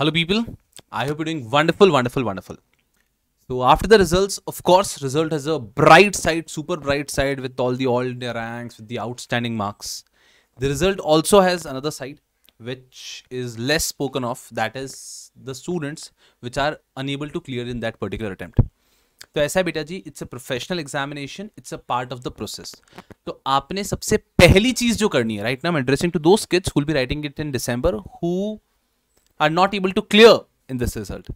Hello people I hope you doing wonderful wonderful wonderful so after the results of course result has a bright side super bright side with all the all India ranks with the outstanding marks the result also has another side which is less spoken of that is the students which are unable to clear in that particular attempt तो ऐसा है बेटा जी it's a professional examination it's a part of the process तो आपने सबसे पहली चीज जो करनी है राइट नाम addressing to those students who'll be writing it in December who are not able to clear in this result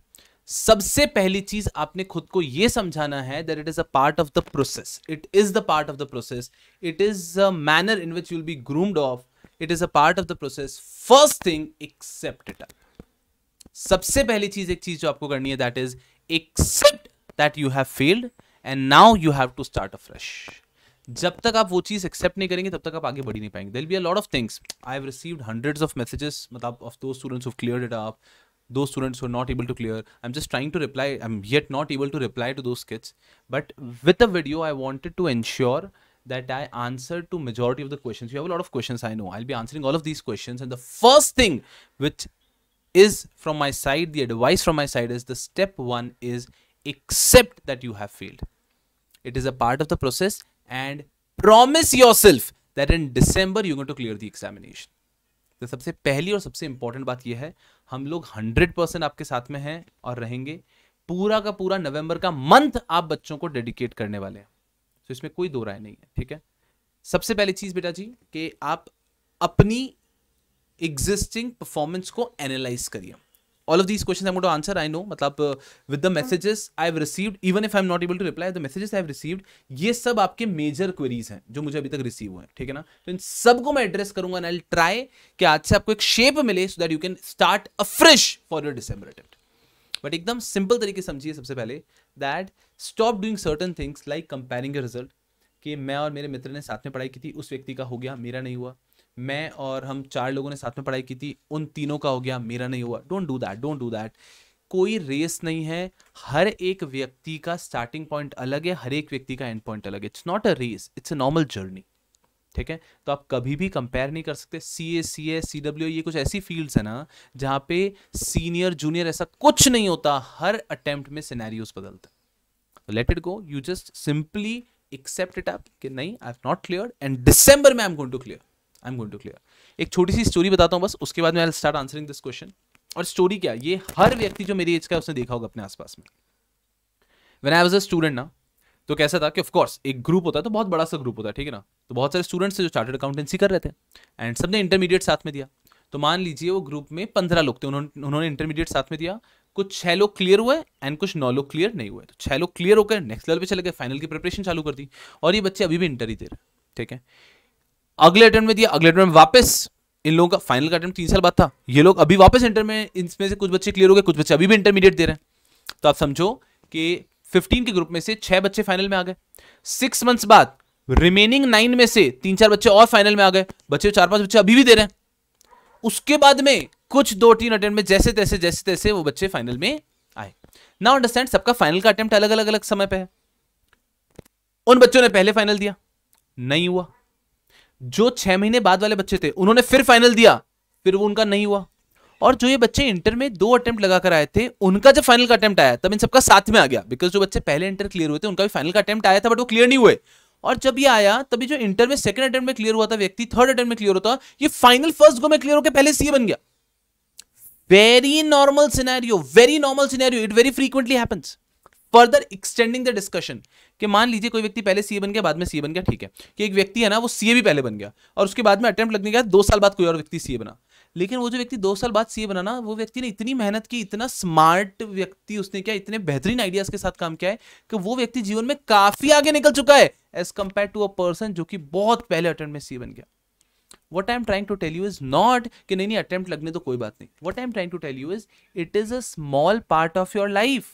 सबसे पहली चीज आपने खुद को यह समझाना है that it is a part of the process it is the part of the process it is a manner in which will be groomed of it is a part of the process first thing accept it सबसे पहली चीज एक चीज जो आपको करनी है that is accept that you have failed and now you have to start afresh जब तक आप वो चीज एक्सेप्ट नहीं करेंगे तब तक आप आगे बढ़ ही नहीं पाएंगे there'll be lot of things I have receive hundreds of messages मतलब of those students of clear it आप those students who not able to clear I am just trying to reply I am yet not able to reply to those students but with a video I wanted to ensure that I answer to majority of the question you have lot of question I know I be answering all of this question and the first thing which is from my side the advice from my side is the step one is accept that you have failed it is a part of the process promise yourself that in December you go to clear the examination तो सबसे पहली और सबसे important बात यह है हम लोग हंड्रेड परसेंट आपके साथ में हैं और रहेंगे पूरा का पूरा नवंबर का मंथ आप बच्चों को डेडिकेट करने वाले हैं तो इसमें कोई दो राय नहीं है ठीक है सबसे पहली चीज बेटा जी कि आप अपनी एग्जिस्टिंग परफॉर्मेंस को एनालाइज करिए all of these questions I'm going to answer. I know मतलब with the messages I've received, even if I'm not able to reply, the messages I've received, ये सब आपके major queries हैं जो मुझे अभी तक receive हुए हैं ठीक है ना तो इन सबको मैं address करूंगा and I'll try कि आज से आपको एक shape मिले so that you can start afresh for your December attempt. But एकदम सिंपल तरीके समझिए सबसे पहले that stop doing certain things like comparing result कि मैं और मेरे मित्र ने साथ में पढ़ाई की थी उस व्यक्ति का हो गया मेरा नहीं हुआ मैं और हम चार लोगों ने साथ में पढ़ाई की थी उन तीनों का हो गया मेरा नहीं हुआ don't do that don't do that कोई रेस नहीं है हर एक व्यक्ति का स्टार्टिंग पॉइंट अलग है हर एक व्यक्ति का एंड पॉइंट अलग है it's not a race it's a normal journey ठीक है तो आप कभी भी कंपेयर नहीं कर सकते सी A C A C W ये कुछ ऐसी फील्ड्स है ना जहाँ पे सीनियर जूनियर ऐसा कुछ नहीं होता हर अटेम्प्ट में सिनेरियोस बदलता let it go you just simply accept it up कि नहीं I have not clear and December में I am going to clear I am going to clear एक छोटी सी स्टोरी बताता हूँ बस उसके बाद मैं स्टार्ट आंसरिंग दिस क्वेश्चन और स्टोरी क्या ये हर व्यक्ति जो मेरी एज का है उसने देखा होगा अपने आसपास में when I was a student ना तो कैसा था कि ऑफकोर्स एक ग्रुप होता है तो बहुत बड़ा सा ग्रुप होता है ठीक है ना तो बहुत सारे स्टूडेंट्स जो चार्टर्ड अकाउंटेंसी कर रहे थे एंड सबने इंटरमीडिएट साथ में दिया तो मान लीजिए वो ग्रुप में पंद्रह लोग थे उन्होंने उन्होंने इंटरमीडिएट साथ में दिया कुछ छह लोग क्लियर हुए एंड कुछ नौ लोग क्लियर नहीं हुए तो छह लोग क्लियर होकर नेक्स्ट लेवल पे चले गए फाइनल की प्रिपरेशन चालू कर दी और ये बच्चे अभी भी इंटर ही दे रहे ठीक है अगले अटेम्प्ट में दिया अगले अटेम्प्ट में वापस इन लोगों का फाइनल का अटेम्प्ट तीन साल बाद था ये लोग अभी वापस इंटर में इसमें से कुछ बच्चे क्लियर हो गए कुछ बच्चे अभी भी इंटरमीडिएट दे रहे हैं तो आप समझो कि फिफ्टीन के ग्रुप में से छह बच्चे फाइनल में आ गए सिक्स मंथ्स बाद रिमेनिंग नाइन में से तीन चार बच्चे और फाइनल में आ गए बच्चे चार पांच बच्चे अभी भी दे रहे हैं उसके बाद में कुछ दो तीन अटेम्प्ट में जैसे तैसे जैसे तैसे वो बच्चे फाइनल में आए ना अंडरस्टैंड सबका फाइनल का अटेम्प्ट अलग अलग अलग समय पर है उन बच्चों ने पहले फाइनल दिया नहीं हुआ जो छह महीने बाद वाले बच्चे थे उन्होंने फिर फाइनल दिया फिर वो उनका नहीं हुआ और जो ये बच्चे इंटर में दो अटेम्प्ट लगाकर आए थे उनका जब फाइनल का अटेम्प्ट आया तब इन सबका साथ में आ गया बिकॉज जो बच्चे पहले इंटर क्लियर हुए थे उनका भी फाइनल का अटेम्प्ट आया था बट वो क्लियर नहीं हुए और जब ये आया तभी जो इंटर में सेकंड अटेम्प्ट में क्लियर हुआ था व्यक्ति थर्ड अटेम्प्ट में क्लियर होता ये फाइनल फर्स्ट गो में क्लियर होकर पहले सीए बन गया very normal scenario very normal scenario it very frequently happens further extending the discussion कि मान लीजिए कोई व्यक्ति पहले सीए बन गया बाद में सीए बन गया ठीक है कि एक व्यक्ति है ना वो सीए भी पहले बन गया और उसके बाद में अटेम्प्ट लगने गया दो साल बाद कोई और व्यक्ति सीए बना लेकिन वो जो व्यक्ति दो साल बाद सीए बना ना वो व्यक्ति ने इतनी मेहनत की इतना स्मार्ट व्यक्ति उसने क्या इतने बेहतरीन आइडियाज के साथ काम किया है कि वो व्यक्ति जीवन में काफी आगे निकल चुका है as compare to a person जो कि बहुत पहले अटेम्प्ट में सीए बन गया what I am trying to tell you is not कि नहीं नहीं अटेम्प्ट लगने तो कोई बात नहीं what I am trying to tell you is it is a small part of your life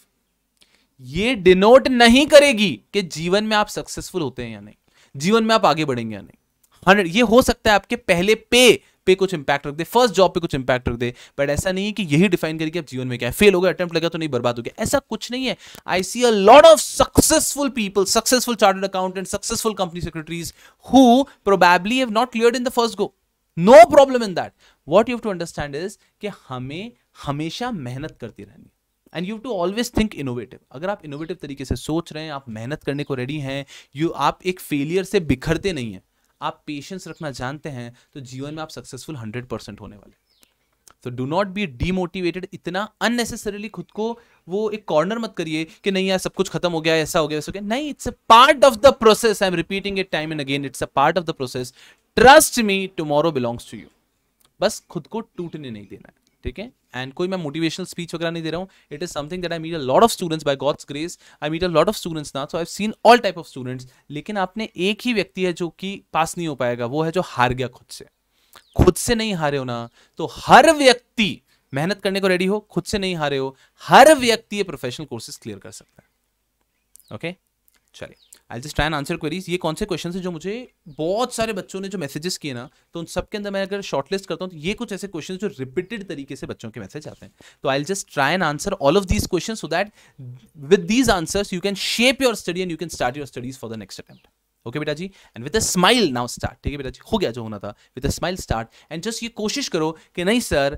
ये डिनोट नहीं करेगी कि जीवन में आप सक्सेसफुल होते हैं या नहीं जीवन में आप आगे बढ़ेंगे या नहीं हंड्रेड ये हो सकता है आपके पहले पे पे कुछ इंपैक्ट रख दे फर्स्ट जॉब पे कुछ इंपैक्ट रख दे बट ऐसा नहीं है कि यही डिफाइन करेगी आप जीवन में क्या है फेल हो गया अटेम्प्ट लगा तो नहीं बर्बाद हो गया ऐसा कुछ नहीं है I see a lot of successful people successful chartered accountant successful company secretaries who probably have not clear in the first go no problem in that what you to understand is कि हमें हमेशा मेहनत करती रहनी and you to always think innovative अगर आप innovative तरीके से सोच रहे हैं आप मेहनत करने को रेडी हैं यू आप एक फेलियर से बिखरते नहीं हैं आप पेशेंस रखना जानते हैं तो जीवन में आप सक्सेसफुल हंड्रेड परसेंट होने वाले तो डू नॉट बी डीमोटिवेटेड इतना अननेसेसरीली खुद को वो एक कॉर्नर मत करिए कि नहीं यार सब कुछ खत्म हो गया ऐसा हो गया वैसा हो गया नहीं it's a part of the process I am repeating it time and again it's a part of the process trust me tomorrow belongs to you बस खुद को टूटने नहीं देना है ठीक है एंड कोई मैं मोटिवेशनल स्पीच वगैरह नहीं दे रहा हूँ it is something that I meet a lot of students by God's grace I meet a lot of students ना so I seen all type of students लेकिन आपने एक ही व्यक्ति है जो कि पास नहीं हो पाएगा वो है जो हार गया खुद से खुद से नहीं हारे हो ना तो हर व्यक्ति मेहनत करने को रेडी हो खुद से नहीं हारे हो हर व्यक्ति ये प्रोफेशनल कोर्सेज क्लियर कर सकता है ओके okay? चलिए I just try answer queries ये कौन से क्वेश्चन है जो मुझे बहुत सारे बच्चों ने जो मैसेजेस किए ना तो उन सब के अंदर मैं अगर शॉर्टलिस्ट करता हूँ तो ये कुछ ऐसे क्वेश्चन जो रिपीटेड तरीके से बच्चों के मैसेज आते हैं तो I just try and answer all of these question so that with these answers you can shape your study and you can start your studies for the next attempt okay बेटा जी and with a smile now start ठीक है बेटा जी हो गया जो होना था with a smile start and just ये कोशिश करो कि नहीं सर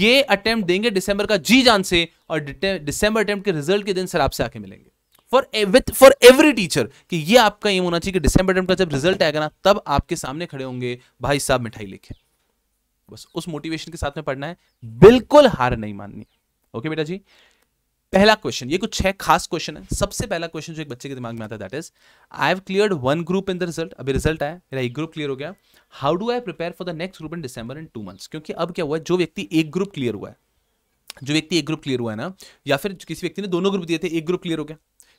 ये अटेम्प्ट देंगे दिसंबर का जी जान से और दिसंबर अटेम्प्ट के रिजल्ट के दिन सर आपसे आके मिलेंगे for with for every teacher कि ये आपका एम होना चाहिए कि डिसम्बर का जब रिजल्ट आएगा ना तब आपके सामने खड़े होंगे भाई साहब मिठाई लिखे बस उस मोटिवेशन के साथ में पढ़ना है बिल्कुल हार नहीं माननी ओके बेटा जी पहला क्वेश्चन ये कुछ छह खास क्वेश्चन है सबसे पहला क्वेश्चन जो एक बच्चे के दिमाग में आता है that is I have clear one group in the result अभी रिजल्ट आया मेरा एक ग्रुप क्लियर हो गया how do I prepare for the next group in December in two months क्योंकि अब क्या हुआ है जो व्यक्ति एक ग्रुप क्लियर हुआ है जो व्यक्ति एक ग्रुप क्लियर हुआ है ना या फिर किसी व्यक्ति ने दोनों ग्रुप दिए थे एक ग्रुप क्लियर हो गया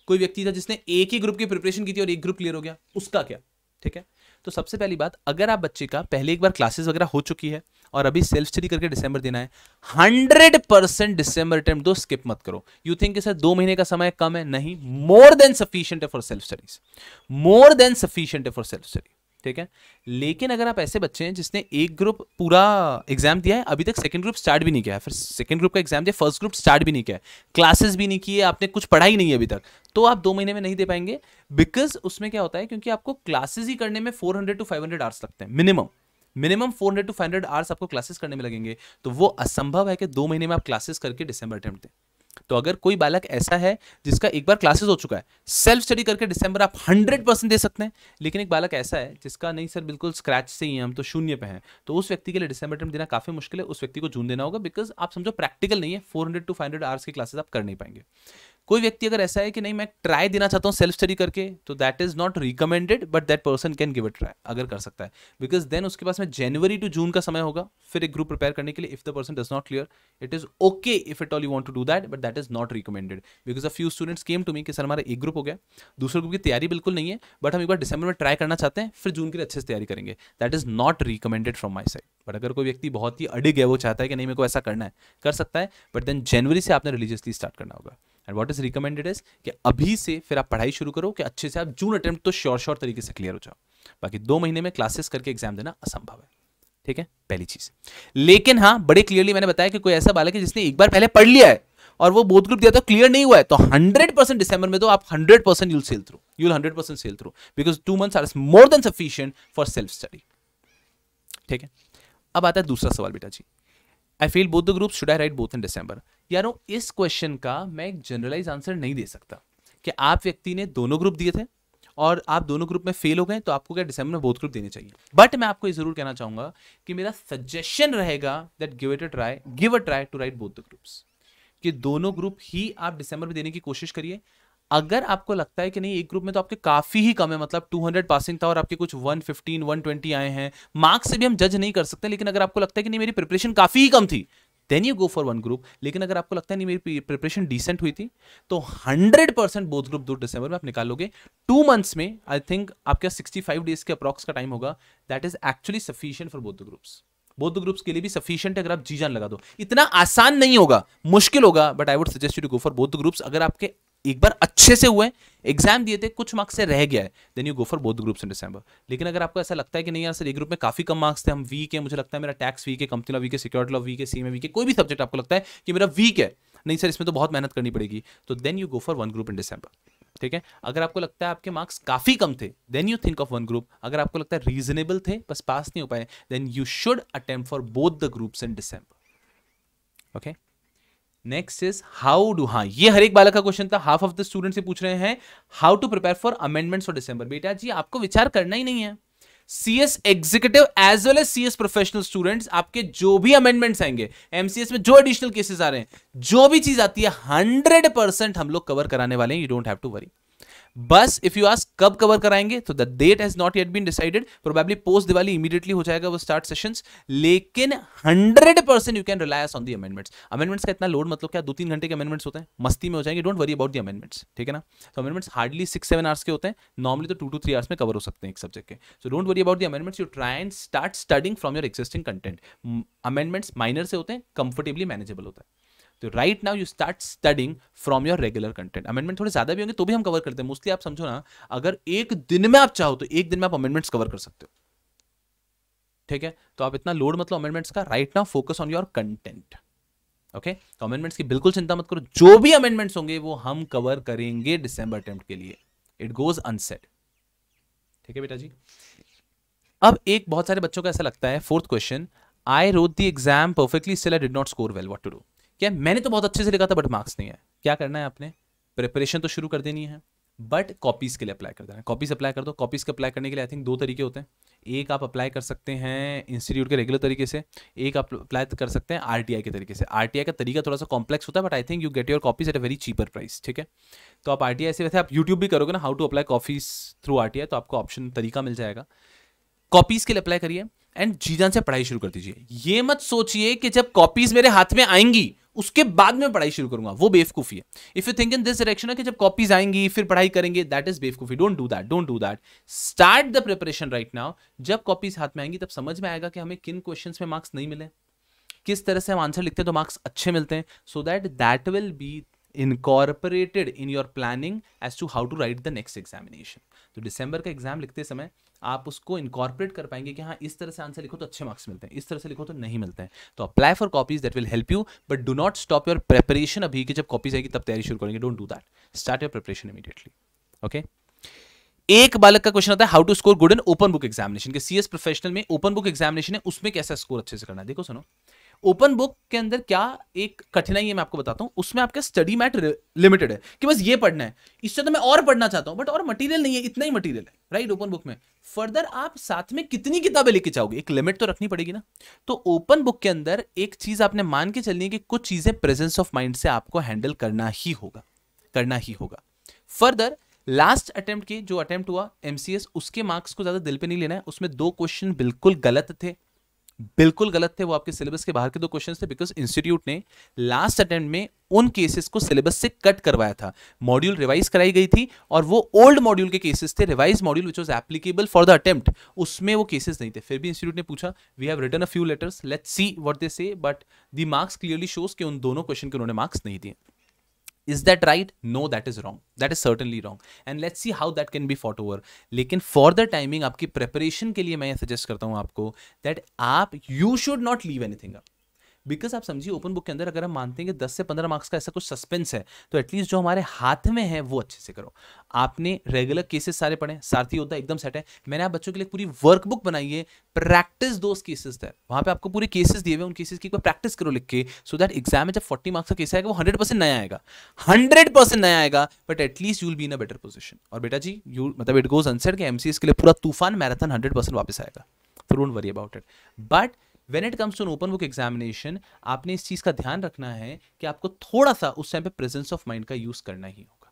कोई व्यक्ति था जिसने एक ही ग्रुप की प्रिपरेशन की थी और एक ग्रुप क्लियर हो गया उसका क्या ठीक है तो सबसे पहली बात अगर आप बच्चे का पहले एक बार क्लासेस वगैरह हो चुकी है और अभी सेल्फ स्टडी करके दिसंबर देना है हंड्रेड परसेंट डिसंबर अटेम्प्ट दो स्किप मत करो यू थिंक सर दो महीने का समय कम है नहीं मोर देन सफिशियंट है for self studies more than sufficient है फॉर सेल्फ स्टडी ठीक है लेकिन अगर आप ऐसे बच्चे हैं जिसने एक ग्रुप पूरा एग्जाम दिया है अभी तक सेकंड ग्रुप स्टार्ट भी नहीं किया है फिर सेकंड ग्रुप का एग्जाम दिया फर्स्ट ग्रुप स्टार्ट भी नहीं किया है क्लासेस भी नहीं किए आपने कुछ पढ़ा ही नहीं है अभी तक तो आप दो महीने में नहीं दे पाएंगे बिकॉज उसमें क्या होता है क्योंकि आपको क्लासेज ही करने में four hundred to five hundred hours लगते हैं minimum minimum hundred to hundred hours आपको क्लासेस करने में लगेंगे तो वो असंभव है कि दो महीने में आप क्लासेस करके डिसंबर अटैम्प्ट दें तो अगर कोई बालक ऐसा है जिसका एक बार क्लासेस हो चुका है सेल्फ स्टडी करके दिसंबर आप हंड्रेड परसेंट दे सकते हैं लेकिन एक बालक ऐसा है जिसका नहीं सर बिल्कुल स्क्रैच से ही है हम तो शून्य पे हैं तो उस व्यक्ति के लिए दिसंबर टर्म देना काफ़ी मुश्किल है उस व्यक्ति को जून देना होगा बिकॉज आप समझो प्रैक्टिकल नहीं है four hundred to five hundred hours की क्लासेस आप कर नहीं पाएंगे कोई व्यक्ति अगर ऐसा है कि नहीं मैं ट्राई देना चाहता हूँ सेल्फ स्टडी करके तो that is not recommended but that person can give a try अगर कर सकता है बिकॉज देन उसके पास में जनवरी टू जून का समय होगा फिर एक ग्रुप प्रिपेयर करने के लिए if the person does not clear it is okay if it all you want to do that but that is not recommended because a few students came to me कि sir हमारा एक group हो गया दूसरे group की तैयारी बिल्कुल नहीं है बट हम एक बार दिसंबर में ट्राई करना चाहते हैं फिर जून के लिए अच्छे से तैयारी करेंगे that is not recommended from my side but अगर कोई व्यक्ति बहुत ही अडिग है वो चाहता है कि नहीं मेरे को ऐसा करना है कर सकता है बट देन जनवरी से आपने रिलीजियसली स्टार्ट करना होगा and what is recommended is कि अभी से फिर आप पढ़ाई शुरू करो कि अच्छे से आप जून अटेम्प्ट तो श्योर श्योर तरीके से क्लियर हो जाओ बाकी दो महीने में क्लासेस करके एग्जाम देना असंभव है ठीक है पहली चीज लेकिन हाँ बड़े क्लियरली मैंने बताया कि कोई ऐसा बालक है जिसने एक बार पहले पढ़ लिया है और वो बोध ग्रुप दिया तो क्लियर नहीं हुआ है तो हंड्रेड परसेंट डिसंबर में तो आप hundred percent you'll sail through you'll hundred percent sail through because two months are more than sufficient for self study ठीक है अब आता है दूसरा सवाल बेटा जी I feel both the group should I write both in December यारो इस क्वेश्चन का मैं एक जनरलाइज आंसर नहीं दे सकता कि आप व्यक्ति ने दोनों ग्रुप दिए थे और आप दोनों ग्रुप में फेल हो गए तो आपको क्या दिसंबर में बोथ ग्रुप देने चाहिए बट मैं आपको ये जरूर कहना चाहूंगा कि मेरा सजेशन रहेगा that give it a try give a try to write both the groups कि दोनों ग्रुप ही आप दिसंबर में देने की कोशिश करिए अगर आपको लगता है कि नहीं एक ग्रुप में तो आपके काफी ही कम है मतलब 200 पासिंग था और आपके कुछ 115 120 आए हैं मार्क्स से भी हम जज नहीं कर सकते लेकिन अगर आपको लगता है कि नहीं मेरी प्रिपरेशन काफी ही कम थी then you go for one group लेकिन अगर आपको लगता है नहीं मेरी प्रिपरेशन डिसेंट हुई थी तो हंड्रेड परसेंट बोथ ग्रुप दो डिसंबर में आप निकालोगे टू मंथ्स में आई थिंक आपके सिक्सटी फाइव डेज के अप्रॉक्स का टाइम होगा that is actually sufficient for both groups both groups के लिए भी सफिशियंट है अगर आप जी जान लगा दो इतना आसान नहीं होगा मुश्किल होगा but I would suggest you to go for both groups अगर आपके एक बार अच्छे से हुए एग्जाम दिए थे कुछ मार्क्स से रह गया है then you go for both groups in December लेकिन अगर आपको ऐसा लगता है कि नहीं यार सर एक ग्रुप में काफी कम मार्क्स थे हम वीक है मुझे लगता है मेरा टैक्स वीक है कंपनी लॉ वीक है सिक्योरिटी लॉ वीक है सी में वीक है कोई भी सब्जेक्ट आपको लगता है कि मेरा वीक है नहीं सर इसमें तो बहुत मेहनत करनी पड़ेगी तो then you go for one group in December ठीक है अगर आपको लगता है आपके मार्क्स काफी कम थे then you think of one group अगर आपको लगता है रीजनेबल थे बस पास नहीं हो पाए then you should attempt for both the groups in December okay next is how do हाँ ये हर एक बालक का क्वेश्चन था हाफ ऑफ द स्टूडेंट से पूछ रहे हैं how to prepare for amendments for December बेटा जी आपको विचार करना ही नहीं है CS executive as well as CS professional students आपके जो भी अमेंडमेंट्स आएंगे एमसीएस में जो एडिशनल केसेस आ रहे हैं जो भी चीज आती है हंड्रेड परसेंट हम लोग कवर कराने वाले हैं you don't have to worry बस इफ यू आस्क कब कवर कराएंगे तो the date has not yet been decided probably post Diwali immediately हो जाएगा वो स्टार्ट सेशंस लेकिन hundred percent you can rely on the amendments amendments का इतना लोड मतलब क्या दो तीन घंटे के अमेंडमेंट्स होते हैं मस्ती में हो जाएंगे don't worry about the amendments ठीक है ना तो amendments hardly six seven hours के होते हैं नॉर्मली तो टू टू थ्री आवर्स में कवर हो सकते हैं एक सब्जेक्ट के so don't worry about the amendments you try and start studying from your existing content amendments minor से होते हैं कंफर्टेबली मैनेजेबल होता है तो right now you start studying from your regular content amendment थोड़े ज्यादा भी होंगे तो भी हम कवर करते हैं मोस्टली आप समझो ना अगर एक दिन में आप चाहो तो एक दिन में आप अमेंडमेंट्स कवर कर सकते हो ठीक है तो आप इतना लोड मतलब अमेंडमेंट्स का right now focus on your content okay तो अमेंडमेंट्स की बिल्कुल चिंता मत करो जो भी अमेंडमेंट्स होंगे वो हम कवर करेंगे डिसंबर अटेम्प्ट के लिए इट गोज अनसेट ठीक है बेटा जी अब एक बहुत सारे बच्चों को ऐसा लगता है fourth question I wrote the exam perfectly still I did not score well what to do क्या मैंने तो बहुत अच्छे से लिखा था बट मार्क्स नहीं है क्या करना है आपने प्रिपरेशन तो शुरू कर देनी है बट कॉपीज़ के लिए अप्लाई कर देना है कॉपीज़ अप्लाई कर दो कॉपीज़ के अप्लाई करने के लिए आई थिंक दो तरीके होते हैं एक आप अप्लाई कर सकते हैं इंस्टीट्यूट के रेगुलर तरीके से एक आप अप्लाई कर सकते हैं आरटीआई के तरीके से आरटीआई का तरीका थोड़ा सा कॉम्प्लेक्स होता है but I think you get your copies at a very cheaper price ठीक है तो आप आर से वैसे आप यूट्यूब भी करोगे ना how to apply copies through are तो आपको ऑप्शन तरीका मिल जाएगा कॉपीज़ के लिए अप्लाई करिए एंड जी जान से पढ़ाई शुरू कर दीजिए ये मत सोचिए कि जब कॉपीज़ मेरे हाथ में आएंगी उसके बाद में पढ़ाई शुरू करूंगा वो बेवकूफ़ी है if you think in this direction है कि जब कॉपीज आएंगी फिर पढ़ाई करेंगे दैट इज बेवकूफ़ी don't do that don't do that start the preparation right now जब कॉपीज हाथ में आएंगी तब समझ में आएगा कि हमें किन क्वेश्चन में मार्क्स नहीं मिले किस तरह से हम आंसर लिखते हैं तो मार्क्स अच्छे मिलते हैं so that that will be incorporated in your planning as to how to write the next examination तो दिसंबर का एग्जाम लिखते समय आप उसको इनकॉर्पोरेट कर पाएंगे कि हाँ इस तरह से आंसर लिखो तो अच्छे मार्क्स मिलते हैं इस तरह से लिखो तो नहीं मिलते हैं तो apply for copies that will help you but do not stop your preparation अभी कि जब कॉपीज आएगी तब तैयारी शुरू करेंगे don't do that start your preparation immediately okay एक बालक का क्वेश्चन आता है how to score good in open book examination के सीएस प्रोफेशनल में ओपन बुक एग्जामिनेशन है उसमें कैसा स्कोर अच्छे से करना है देखो सुनो ओपन बुक के अंदर क्या एक कठिनाई है मैं आपको बताता हूँ उसमें आपके स्टडी मैट लिमिटेड है कि बस ये पढ़ना है इससे तो मैं और पढ़ना चाहता हूँ बट और मटेरियल नहीं है इतना ही मटेरियल है राइट ओपन बुक में फर्दर आप साथ में कितनी किताबें लेके जाओगे एक लिमिट तो रखनी पड़ेगी ना तो ओपन बुक के अंदर एक चीज आपने मान के चलनी है कि कुछ चीजें प्रेजेंस ऑफ माइंड से आपको हैंडल करना ही होगा करना ही होगा फर्दर लास्ट अटेम्प्ट के जो अटेम्प्ट हुआ एमसीएस उसके मार्क्स को ज्यादा दिल पे नहीं लेना है उसमें दो क्वेश्चन बिल्कुल गलत थे बिल्कुल गलत थे वो आपके सिलेबस के बाहर के दो क्वेश्चन थे बिकॉज इंस्टीट्यूट ने लास्ट अटेम्प्ट में उन केसेस को सिलेबस से कट करवाया था मॉड्यूल रिवाइज कराई गई थी और वो ओल्ड मॉड्यूल के केसेस थे revise module which was applicable for the attempt उसमें वो केसेस नहीं थे फिर भी इंस्टीट्यूट ने पूछा we have written a few letters let's see what they say but the marks clearly shows कि उन दोनों क्वेश्चन के उन्होंने मार्क्स नहीं दिए is that right no that is wrong that is certainly wrong and let's see how that can be fought over लेकिन for the timing आपकी preparation के लिए मैं सजेस्ट करता हूँ आपको दैट आप you should not leave anything up because आप समझिए ओपन बुक के अंदर अगर हम मानते हैं कि दस से पंद्रह मार्क्स का ऐसा कुछ सस्पेंस है तो एटलीस्ट जो हमारे हाथ में है वो अच्छे से करो आपने रेगुलर केसेस सारे पढ़े सारथी होता एकदम सेट है मैंने आप बच्चों के लिए पूरी वर्कबुक बनाई है प्रैक्टिस दोज केसेस है वहाँ पे आपको पूरे केसेस दिए हुए उन केसेस की प्रैक्टिस करो लिख के सो दैट एग्जाम में जब फोर्टी मार्क्स का केस आएगा वो हंड्रेड परसेंट नया आएगा हंड्रेड परसेंट नया आएगा but at least you'll be in a better position और बेटा जी यू मतलब इट गोज अनसेट के एमसीएस के लिए पूरा तूफान मैराथन हंड्रेड परसेंट वापस आएगा तो don't worry about it but when it comes to open book examination आपने इस चीज़ का ध्यान रखना है कि आपको थोड़ा सा उस टाइम पे प्रेजेंस ऑफ माइंड का यूज करना ही होगा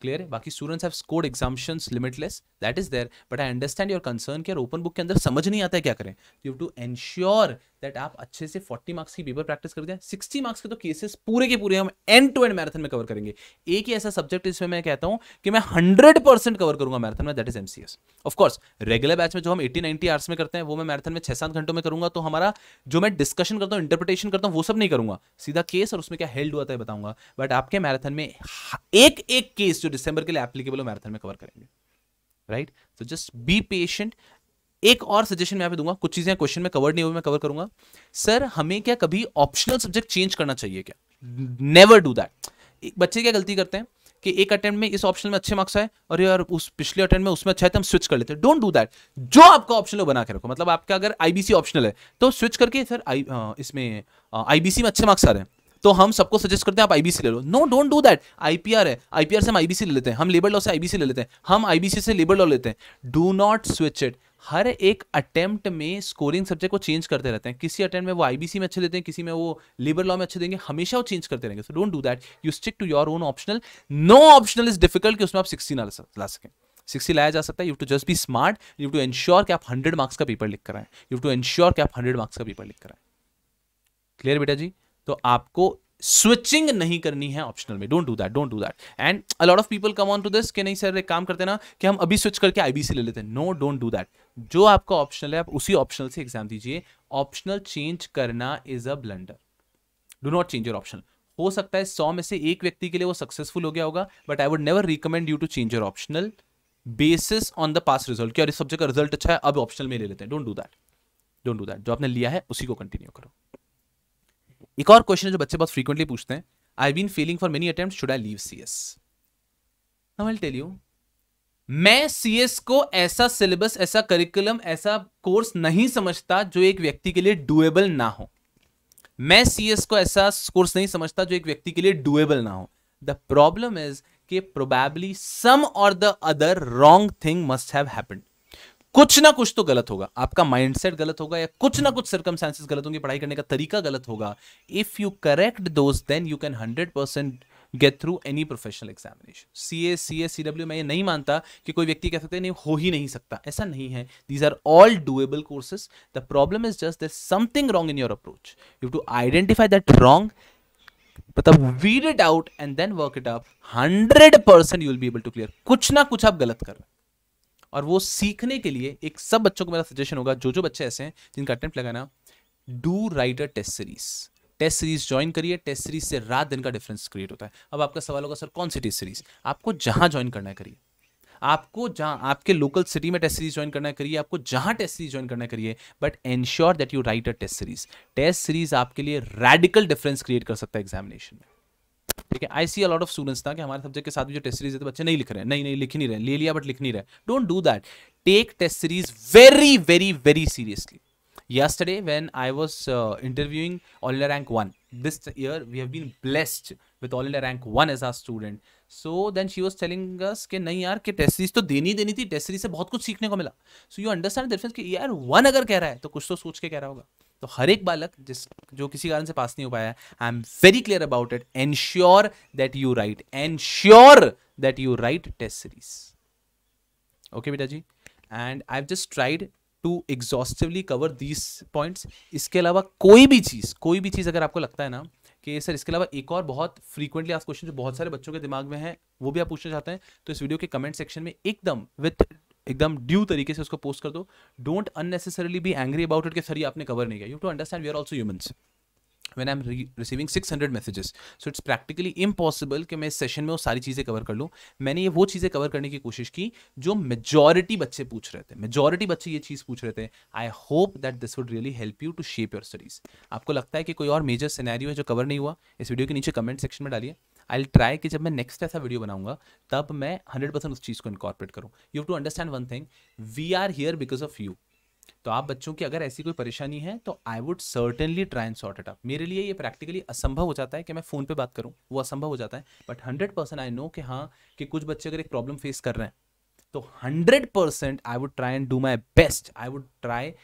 क्लियर है बाकी students have limitless that is there but I understand your concern कि ओपन बुक के अंदर समझ नहीं आता है क्या करें यू टू एंश्योर दैट आप अच्छे से 40 मार्क्स की पेपर प्रैक्टिस कर दें 60 मार्क्स के तो केसेस पूरे के पूरे हम एंड टू एंड मैराथन में कवर करेंगे एक ही ऐसा सब्जेक्ट इसमें मैं कहता हूं कि मैं 100 परसेंट कवर करूंगा मैराथन में that is MCS of course regular batch में जो हम 80 90 आवर्स में करते हैं वो मैं मैराथन में छह सात घंटों में करूंगा तो हमारा जो मैं डिस्कशन करता हूँ इंटरप्रिटेशन करता हूँ वो सब नहीं करूंगा सीधा केस और उसमें क्या हेल्ड हुआ था बताऊंगा बट आपके मैराथन में एक एक केस जो डिसंबर के लिए एप्लीकेबल हो मैराथन में कवर करेंगे राइट तो जस्ट बी पेशेंट एक और सजेशन मैं दूंगा कुछ चीजें क्वेश्चन में कवर नहीं हुई मैं कवर करूंगा सर हमें क्या कभी ऑप्शनल सब्जेक्ट चेंज करना चाहिए क्या नेवर डू दैट बच्चे क्या गलती करते हैं कि एक अटेम्प्ट में इस ऑप्शन में अच्छे मार्क्स आए और यार उस पिछले अटेम्प्ट में उसमें अच्छा है तो हम स्विच कर लेते हैं डोंट डू दैट जो आपका ऑप्शनल बना के रखो मतलब आपका अगर आईबीसी ऑप्शनल है तो स्विच करके सर आई इसमें आईबीसी में अच्छे मार्क्स आ रहे हैं तो हम सबको सजेस्ट करते हैं आप आईबीसी ले लो no don't do that IPR है आईपीआर से हम आईबीसी ले लेते हैं हम लेबर लॉ से आईबीसी ले लेते हैं हम आईबीसी से लेबर लॉ लेते हैं डू नॉट स्विच इट हर एक अटेम्प्ट में स्कोरिंग सब्जेक्ट को चेंज करते रहते हैं किसी अटेम्प्ट में वो आईबीसी में अच्छे देते हैं किसी में वो लेबर लॉ में अच्छे देंगे हमेशा वो चेंज करते रहेंगे so don't do that you stick to your own optional no optional is difficult कि उसमें आप सिक्सटी ना ला सकें सिक्सटी लाया जा सकता है you to just be smart you to ensure कि आप हंड्रेड मार्क्स का पेपर लिख कर आए यू टू एंश्योर कि आप हंड्रेड मार्क्स का पेपर लिख कर आए क्लियर बेटा जी तो आपको स्विचिंग नहीं करनी है ऑप्शनल में don't do that don't do that and a lot of people come on to this कि नहीं सर एक काम करते ना कि हम अभी स्विच करके आईबीसी ले लेते हैं नो डोंट डू दैट जो आपका ऑप्शनल है आप उसी ऑप्शनल से एग्जाम दीजिए ऑप्शनल चेंज करना is a blunder do not change your optional हो सकता है सौ में से एक व्यक्ति के लिए वो सक्सेसफुल हो गया होगा but I would never recommend you to change your optional basis on the pass result क्या इस सब्जेक्ट का रिजल्ट अच्छा है अब ऑप्शनल में ले लेते हैं don't do that don't do that जो आपने लिया है उसी को कंटिन्यू करो एक और क्वेश्चन है जो बच्चे बहुत फ्रीक्वेंटली पूछते हैं I been failing for many attempt should I leave C S now I tell you मैं सीएस को ऐसा सिलेबस ऐसा करिकुलम ऐसा कोर्स नहीं समझता जो एक व्यक्ति के लिए डुएबल ना हो मैं सीएस को ऐसा कोर्स नहीं समझता जो एक व्यक्ति के लिए डुएबल ना हो द प्रॉब्लम इज कि प्रोबेबली सम और the other wrong thing must have happen कुछ ना कुछ तो गलत होगा आपका माइंडसेट गलत होगा या कुछ ना कुछ सर्कमस्टांसिस गलत होंगे पढ़ाई करने का तरीका गलत होगा इफ यू करेक्ट दोस्त then you can hundred percent get through any professional examination C A C S C W मैं ये नहीं मानता कि कोई व्यक्ति कह सकते नहीं हो ही नहीं सकता ऐसा नहीं है these are all doable courses the problem is just there something wrong in your approach you to identify that wrong मतलब weed it out and then work it up hundred percent you will be able to clear कुछ ना कुछ आप गलत कर रहे हैं और वो सीखने के लिए एक सब बच्चों को मेरा सजेशन होगा जो जो बच्चे ऐसे हैं जिनका अटेम्प्ट लगाना do write a test series test series join करिए टेस्ट सीरीज से रात दिन का डिफरेंस क्रिएट होता है अब आपका सवाल होगा सर कौन सी टेस्ट सीरीज आपको जहाँ ज्वाइन करना है करिए आपको जहाँ आपके लोकल सिटी में टेस्ट सीरीज ज्वाइन करना करिए आपको जहाँ टेस्ट सीरीज ज्वाइन करना करिए but ensure that you write a test series test series आपके लिए रेडिकल डिफरेंस क्रिएट कर सकता है एग्जामिनेशन में ठीक है I see a lot of students था कि हमारे सब्जेक्ट के साथ भी जो टेस्ट सीरीज है तो बच्चे नहीं लिख रहे हैं नहीं नहीं लिख नहीं रहे ले लिया बट लिख नहीं रहे don't do that take test series very very very seriously yesterday when I was uh, interviewing All India Rank 1. This year we have been blessed with All India Rank 1 as our student. So then she was telling us नहीं यार कि test series तो देनी देनी थी test series से बहुत कुछ सीखने को मिला सो यू अंडरस्टैंड डिफरेंस कि यार वन अगर कह रहा है तो कुछ तो सोच के कह रहा होगा तो हर एक बालक जिस जो किसी कारण से पास नहीं हो पाया I am very clear about it ensure that you write ensure that you write test series okay बेटा जी and I have just tried to exhaustively cover these points इसके अलावा कोई भी चीज़ कोई भी चीज़ अगर आपको लगता है ना कि सर इसके अलावा एक और बहुत फ्रीक्वेंटली आप क्वेश्चन जो बहुत सारे बच्चों के दिमाग में है वो भी आप पूछना चाहते हैं तो इस वीडियो के कमेंट सेक्शन में एकदम विथ एकदम ड्यू तरीके से उसको पोस्ट कर दो don't unnecessarily be angry about it के सर ये आपने कवर नहीं किया you to understand we are also humans when I am receiving 600 messages so it's practically impossible कि मैं इस सेशन में वो सारी चीज़ें कवर कर लूँ मैंने ये वो चीज़ें कवर करने की कोशिश की जो मेजॉरिटी बच्चे पूछ रहे थे मेजॉरिटी बच्चे ये चीज़ पूछ रहे थे I hope that this would really help you to shape your studies आपको लगता है कि कोई और मेजर सिनेरियो है जो कवर नहीं हुआ इस वीडियो के नीचे कमेंट सेक्शन में डालिए आई विल ट्राई कि जब मैं नेक्स्ट ऐसा वीडियो बनाऊंगा तब मैं हंड्रेड परसेंट उस चीज़ को इनकॉर्पोरेट करूँ you to understand one thing we are here because of you तो आप बच्चों की अगर ऐसी कोई परेशानी है तो I would certainly try and sort it up मेरे लिए ये प्रैक्टिकली असंभव हो जाता है कि मैं फ़ोन पे बात करूँ वो असंभव हो जाता है but hundred percent I know कि हाँ कि कुछ बच्चे अगर एक प्रॉब्लम फेस कर रहे हैं तो hundred percent I would try and do my best I would try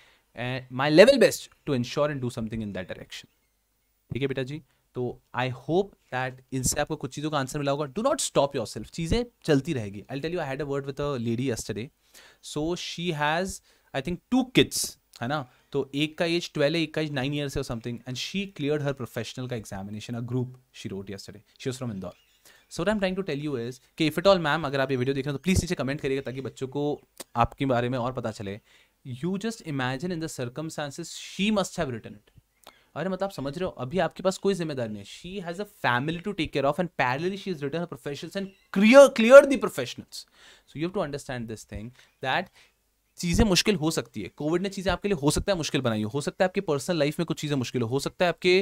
my level best to ensure and do something in that direction ठीक है बेटा जी तो आई होप दैट इनसे आपको कुछ चीज़ों का आंसर मिला होगा do not stop your self चीज़ें चलती रहेगी I tell you I had a word with a lady yesterday so she has I think two kids है ना तो एक का एज ट्वेल्व एक का एज नाइन ईयर्स है और something and she clear her professional का examination A group she wrote yesterday she was from Indore so I am trying to tell you is कि इफ इट ऑल मैम अगर आप ये video देख रहे हो तो प्लीज़ नीचे कमेंट करिएगा ताकि बच्चों को आपके बारे में और पता चले you just imagine in the circumstances she must have written it अरे मतलब आप समझ रहे हो अभी आपके पास कोई जिम्मेदारी नहीं है she has a family to take care of and parallelly she is return professionals and clear clear the professionals so you have to understand this thing that चीज़ें मुश्किल हो सकती है कोविड ने चीज़ें आपके लिए हो सकता है मुश्किल बनाई हो सकता है आपकी पर्सनल लाइफ में कुछ चीज़ें मुश्किल हो सकता है आपके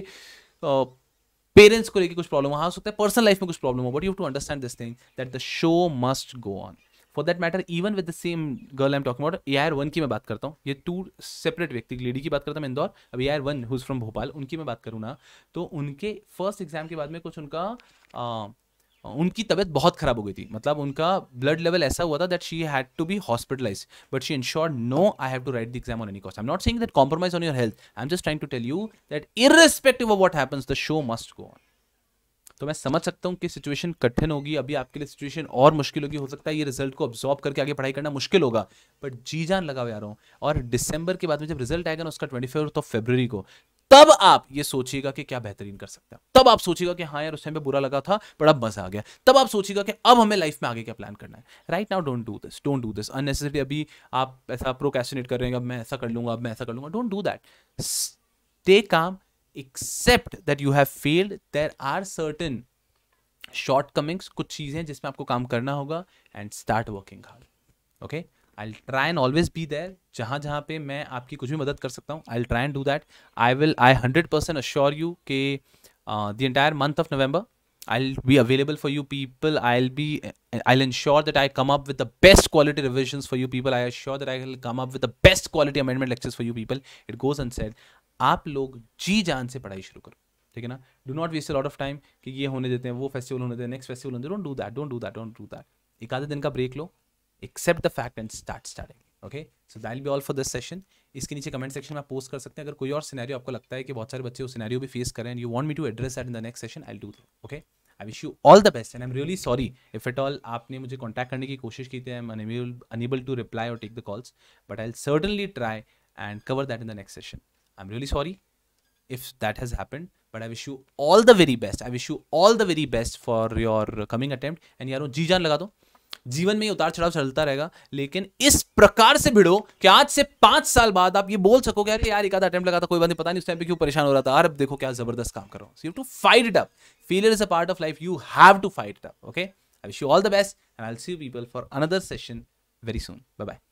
पेरेंट्स को लेकर कुछ प्रॉब्लम हाँ, हो सकता है पर्सनल लाइफ में कुछ प्रॉब्लम हो but you to understand this thing that the show must go on for that matter even with the same girl I am talking about A R one की मैं बात करता हूँ ये टू सेपरेट व्यक्ति लेडी की बात करता हूँ इंदौर अब A R one who's from Bhopal उनकी मैं बात करूँ ना तो उनके फर्स्ट एग्जाम के बाद में कुछ उनका उनकी तबीयत बहुत खराब हो गई थी मतलब उनका ब्लड लेवल ऐसा हुआ था that she had to be hospitalize but she ensure no I have to write the exam on any cost I am not saying that compromise on your health I am just trying to tell you that irrespective of what happens the show must go on तो मैं समझ सकता हूँ कि situation कठिन होगी अभी आपके लिए सिचुएशन और मुश्किल होगी हो सकता है ये रिजल्ट को ऑब्जॉर्व करके आगे पढ़ाई करना मुश्किल होगा बट जी जान लगा हुआ रहा हूँ और दिसंबर के बाद में जब रिजल्ट आएगा ना उसका ट्वेंटी फोर्थ ऑफ फेबररी को तब आप ये सोचिएगा कि क्या बेहतरीन कर सकते हैं तब आप सोचिएगा कि हाँ यार उस टाइम पे बुरा लगा था बड़ा मजा आ गया तब आप सोचिएगा कि अब हमें लाइफ में आगे क्या प्लान करना है right now don't do this don't do this unnecessary अभी आप ऐसा प्रोकेस्टिनेट कर रहे हैं अब मैं ऐसा कर लूंगा अब मैं ऐसा कर लूंगा don't do that stay calm accept that you have failed there are certain shortcomings कुछ चीज़ें जिसमें आपको काम करना होगा and start working hard okay I try and always be there जहाँ जहाँ पे मैं आपकी कुछ भी मदद कर सकता हूँ I will try and do that I will I hundred percent assure you के the entire month of November I will be available for you people I will be I will ensure that I come up with the best quality revision for you people I assure that I will come up with the best quality amendment lectures for you people it goes unsaid आप लोग जी जान से पढ़ाई शुरू करो ठीक है ना do not waste lot of time कि ये होने देते हैं वो फेस्टिवल होने देते हैं नेक्स्ट फेस्टिवल होने देते don't do that don't do that don't do that एक आधे दिन का ब्रेक लो accept the fact and start starting okay so that be all for this session इसके नीचे कमेंट सेक्शन में आप पोस्ट कर सकते हैं अगर कोई और सिनेरियो आपको लगता है कि बहुत सारे बच्चे उस सिनेरियो भी फेस करें you want me to address that in the next session I do okay I wish you all the best and I am really sorry if at all आपने मुझे कॉन्टैक्ट करने की कोशिश की थी I am unable to reply और take the calls but I will certainly try and cover that in the next session I am really sorry if that has happened but I wish you all the very best I wish you all the very best for your coming attempt and यार जी जान लगा दो जीवन में ये उतार चढ़ाव चलता रहेगा लेकिन इस प्रकार से भिड़ो कि आज से पांच साल बाद आप ये बोल सकोगे अरे यार एक आधा अटेम्प्ट लगा था कोई बात नहीं पता नहीं उस टाइम पे क्यों परेशान हो रहा था अब देखो क्या जबरदस्त काम कर रहा हूँ you to fight it up failure is a part of life you have to fight it up okay I wish you all the best and I see people for another session very soon bye bye